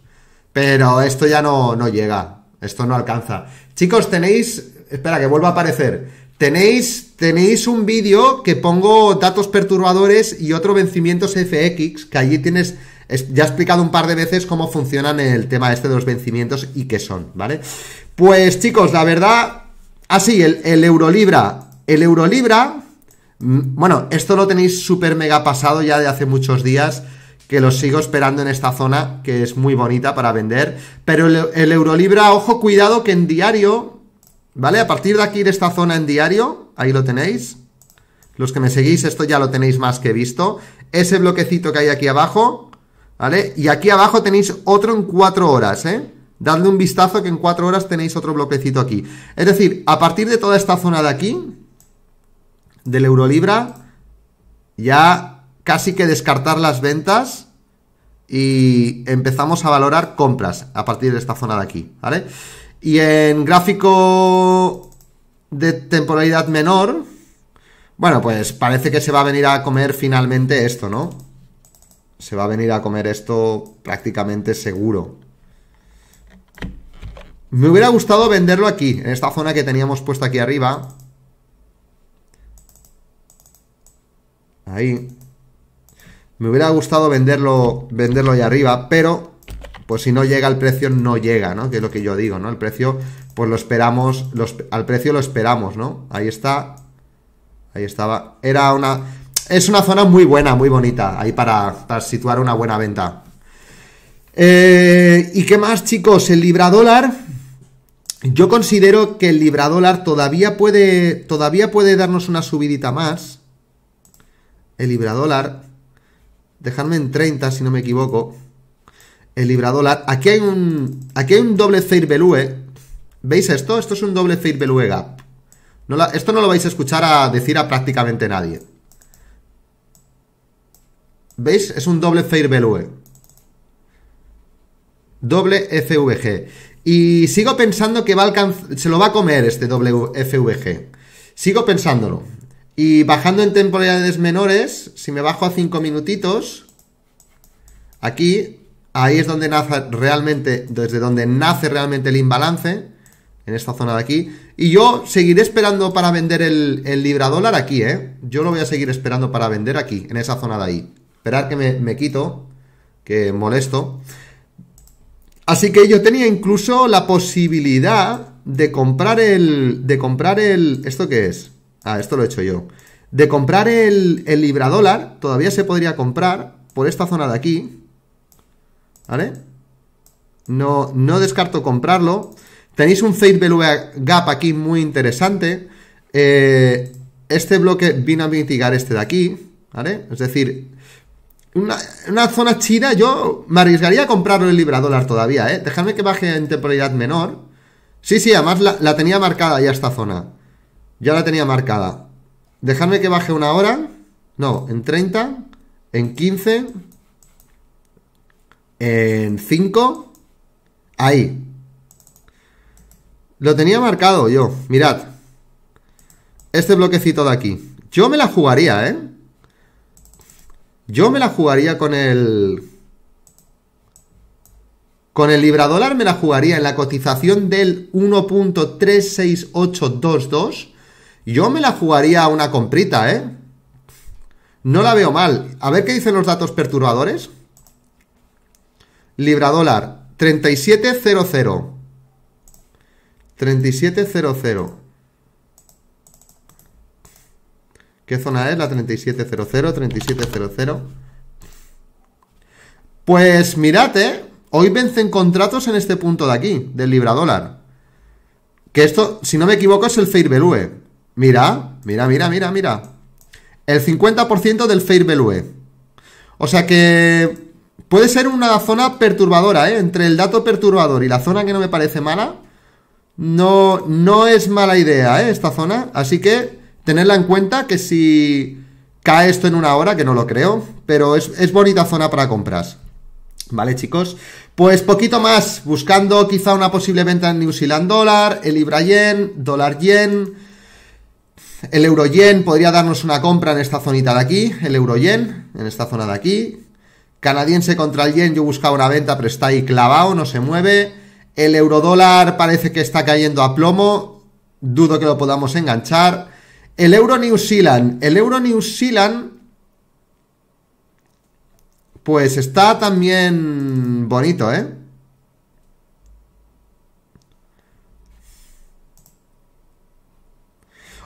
Pero esto ya no, no llega. Esto no alcanza. Chicos, tenéis... Espera, que vuelva a aparecer. Tenéis, tenéis un vídeo que pongo datos perturbadores y otro vencimientos FX, que allí tienes ya he explicado un par de veces cómo funcionan el tema este de los vencimientos y qué son, ¿vale? Pues chicos, la verdad, así, el, el Eurolibra, el Eurolibra, mm, bueno, esto lo tenéis súper mega pasado ya de hace muchos días, que lo sigo esperando en esta zona, que es muy bonita para vender, pero el, el Eurolibra, ojo, cuidado que en diario, ¿vale? A partir de aquí de esta zona en diario, ahí lo tenéis, los que me seguís, esto ya lo tenéis más que visto, ese bloquecito que hay aquí abajo, ¿Vale? Y aquí abajo tenéis otro en cuatro horas, ¿eh? Dadle un vistazo que en cuatro horas tenéis otro bloquecito aquí. Es decir, a partir de toda esta zona de aquí, del Eurolibra, ya casi que descartar las ventas y empezamos a valorar compras a partir de esta zona de aquí, ¿vale? Y en gráfico de temporalidad menor, bueno, pues parece que se va a venir a comer finalmente esto, ¿no? Se va a venir a comer esto prácticamente seguro. Me hubiera gustado venderlo aquí, en esta zona que teníamos puesta aquí arriba. Ahí. Me hubiera gustado venderlo, venderlo ahí arriba, pero pues si no llega el precio, no llega, ¿no? Que es lo que yo digo, ¿no? El precio, pues lo esperamos, los, al precio lo esperamos, ¿no? Ahí está, Ahí estaba. Era una es una zona muy buena, muy bonita, ahí para, situar una buena venta. Eh, ¿Y qué más, chicos? El libra dólar. Yo considero que el libra dólar todavía puede, todavía puede darnos una subidita más. El libra dólar. Dejadme en 30, si no me equivoco. El libra dólar. Aquí hay un, aquí un doble fair Belue. ¿Veis esto? Esto es un doble fair Belue gap. esto no lo vais a escuchar a decir a prácticamente nadie. ¿Veis? Es un doble fair value. Doble FVG. Y sigo pensando que va se lo va a comer este doble FVG. Sigo pensándolo. Y bajando en temporalidades menores, si me bajo a 5 minutitos, aquí, ahí es donde nace realmente, desde donde nace realmente el imbalance, en esta zona de aquí. Y yo seguiré esperando para vender el, el libra dólar aquí, ¿eh? Yo lo voy a seguir esperando para vender aquí, en esa zona de ahí. Esperar que me, quito, que molesto. Así que yo tenía incluso la posibilidad de comprar el... De comprar el... ¿Esto qué es? Ah, esto lo he hecho yo. De comprar el, el libra dólar, todavía se podría comprar por esta zona de aquí. ¿Vale? No, no descarto comprarlo. Tenéis un Fade Value Gap aquí muy interesante. Eh, este bloque vino a mitigar este de aquí, ¿vale? Es decir, una, zona china, yo me arriesgaría a comprarlo en libra dólar todavía, ¿eh? Dejadme que baje en temporalidad menor. Sí, sí, además la, la tenía marcada ya esta zona. Ya la tenía marcada. Dejadme que baje una hora. No, en 30, en 15, en 5. Ahí. Lo tenía marcado yo. Mirad. Este bloquecito de aquí. Yo me la jugaría, ¿eh? Yo me la jugaría con el... Con el libra dólar me la jugaría en la cotización del 1.36822. Yo me la jugaría a una comprita, ¿eh? No la veo mal. A ver qué dicen los datos perturbadores. Libra dólar, 3700. 3700. ¿Qué zona es? La 3700, 3700. Pues eh hoy vencen contratos en este punto de aquí, del libra dólar. Que esto, si no me equivoco, es el Fair Value. Mira, mira, mira, mira, mira. El 50% del Fair Value. O sea que puede ser una zona perturbadora, ¿eh? Entre el dato perturbador y la zona que no me parece mala, no, no es mala idea, ¿eh? Esta zona. Así que Tenerla en cuenta que si cae esto en una hora, que no lo creo, pero es, bonita zona para compras. ¿Vale, chicos? Pues poquito más, buscando quizá una posible venta en New Zealand Dollar, el Libra yen, dólar yen, el euro yen podría darnos una compra en esta zonita de aquí, el euro yen, en esta zona de aquí. Canadiense contra el yen, yo buscaba una venta, pero está ahí clavado, no se mueve. El euro dólar parece que está cayendo a plomo, dudo que lo podamos enganchar. El Euro New Zealand. El Euro New Zealand. Pues está también bonito, ¿eh?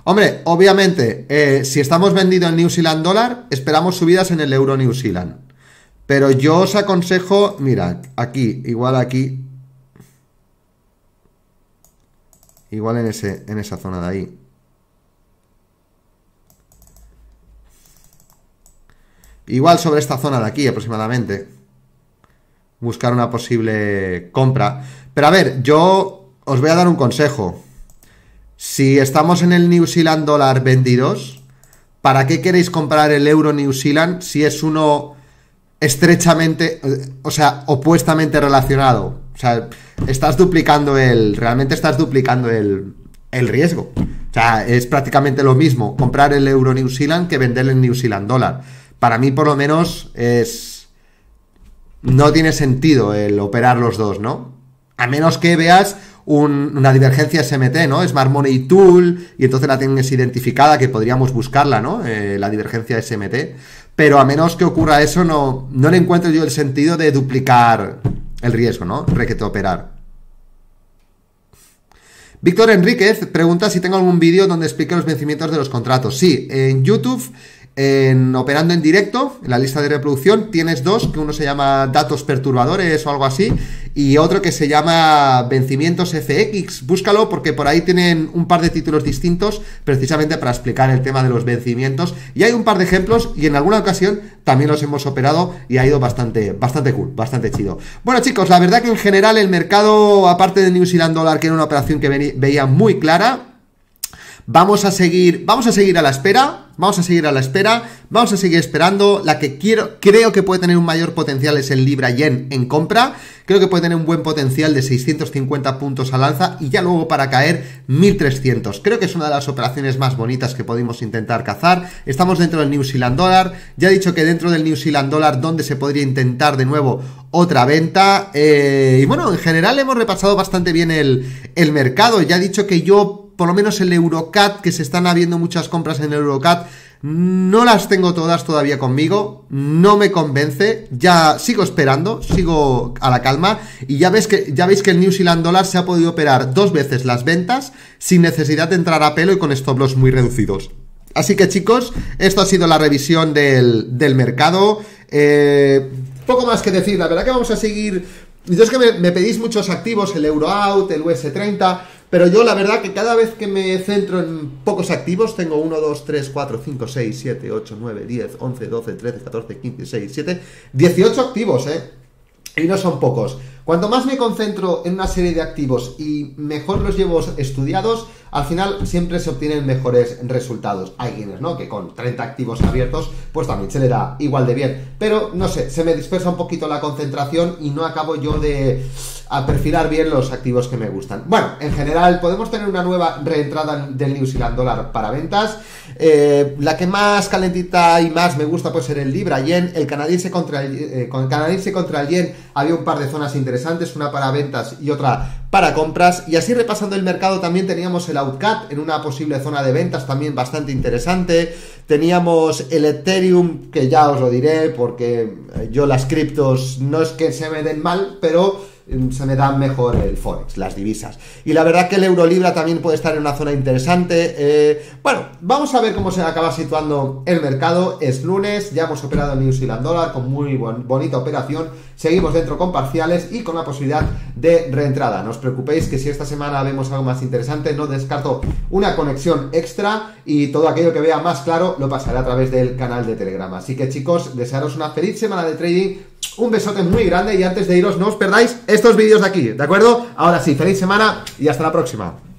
Hombre, obviamente, eh, si estamos vendiendo el New Zealand dólar, esperamos subidas en el euro New Zealand. Pero yo os aconsejo, mira, aquí, igual aquí. Igual en, ese, en esa zona de ahí. Igual sobre esta zona de aquí aproximadamente. Buscar una posible compra. Pero a ver, yo os voy a dar un consejo. Si estamos en el New Zealand dólar vendidos, ¿para qué queréis comprar el euro New Zealand si es uno estrechamente, o sea, opuestamente relacionado? O sea, estás duplicando el, realmente estás duplicando el, el riesgo. O sea, es prácticamente lo mismo comprar el euro New Zealand que vender el New Zealand dólar para mí por lo menos es... No tiene sentido el operar los dos, ¿no? A menos que veas una divergencia SMT, ¿no? Smart Money Tool, y entonces la tienes identificada, que podríamos buscarla, ¿no? Eh, la divergencia SMT. Pero a menos que ocurra eso, no, no le encuentro yo el sentido de duplicar el riesgo, ¿no? Requete operar. Víctor Enríquez pregunta si tengo algún vídeo donde explique los vencimientos de los contratos. Sí, en YouTube en Operando en Directo, en la lista de reproducción, tienes dos, que uno se llama Datos Perturbadores o algo así, y otro que se llama Vencimientos FX. Búscalo porque por ahí tienen un par de títulos distintos precisamente para explicar el tema de los vencimientos. Y hay un par de ejemplos y en alguna ocasión también los hemos operado y ha ido bastante, bastante cool, bastante chido. Bueno chicos, la verdad que en general el mercado, aparte de New Zealand Dollar, que era una operación que veía muy clara, Vamos a seguir, vamos a seguir a la espera, vamos a seguir a la espera, vamos a seguir esperando. La que quiero, creo que puede tener un mayor potencial es el Libra Yen en compra. Creo que puede tener un buen potencial de 650 puntos a lanza y ya luego para caer 1300. Creo que es una de las operaciones más bonitas que podemos intentar cazar. Estamos dentro del New Zealand Dollar. Ya he dicho que dentro del New Zealand Dollar, donde se podría intentar de nuevo otra venta. Eh, y bueno, en general hemos repasado bastante bien el, el mercado. Ya he dicho que yo por lo menos el Eurocat, que se están habiendo muchas compras en Eurocat, no las tengo todas todavía conmigo, no me convence, ya sigo esperando, sigo a la calma y ya, ves que, ya veis que el New Zealand Dollar se ha podido operar dos veces las ventas sin necesidad de entrar a pelo y con stop loss muy reducidos. Así que chicos, esto ha sido la revisión del, mercado. Eh, poco más que decir, la verdad que vamos a seguir... Yo que me, pedís muchos activos, el Euro Out, el US30... Pero yo la verdad que cada vez que me centro en pocos activos, tengo 1, 2, 3, 4, 5, 6, 7, 8, 9, 10, 11, 12, 13, 14, 15, 6, 7, 18 activos, ¿eh? Y no son pocos. Cuanto más me concentro en una serie de activos y mejor los llevo estudiados, al final siempre se obtienen mejores resultados. Hay quienes, ¿no? Que con 30 activos abiertos, pues también se le da igual de bien. Pero no sé, se me dispersa un poquito la concentración y no acabo yo de perfilar bien los activos que me gustan. Bueno, en general podemos tener una nueva reentrada del New Zealand Dollar para ventas. Eh, la que más calentita y más me gusta puede ser el Libra Yen, el canadiense contra eh, con el canadiense contra el Yen. Había un par de zonas interesantes una para ventas y otra para compras. Y así repasando el mercado también teníamos el Outcat en una posible zona de ventas también bastante interesante. Teníamos el Ethereum, que ya os lo diré porque eh, yo las criptos no es que se me den mal, pero Mm, se me da mejor el Forex, las divisas. Y la verdad que el euro libra también puede estar en una zona interesante. Eh, bueno, vamos a ver cómo se acaba situando el mercado. Es lunes, ya hemos operado el New Zealand Dollar con muy bonita operación. Seguimos dentro con parciales y con la posibilidad de reentrada. No os preocupéis que si esta semana vemos algo más interesante, no descarto una conexión extra y todo aquello que vea más claro lo pasaré a través del canal de Telegram. Así que chicos, desearos una feliz semana de trading un besote muy grande y antes de iros no os perdáis estos vídeos de aquí, ¿de acuerdo? Ahora sí, feliz semana y hasta la próxima.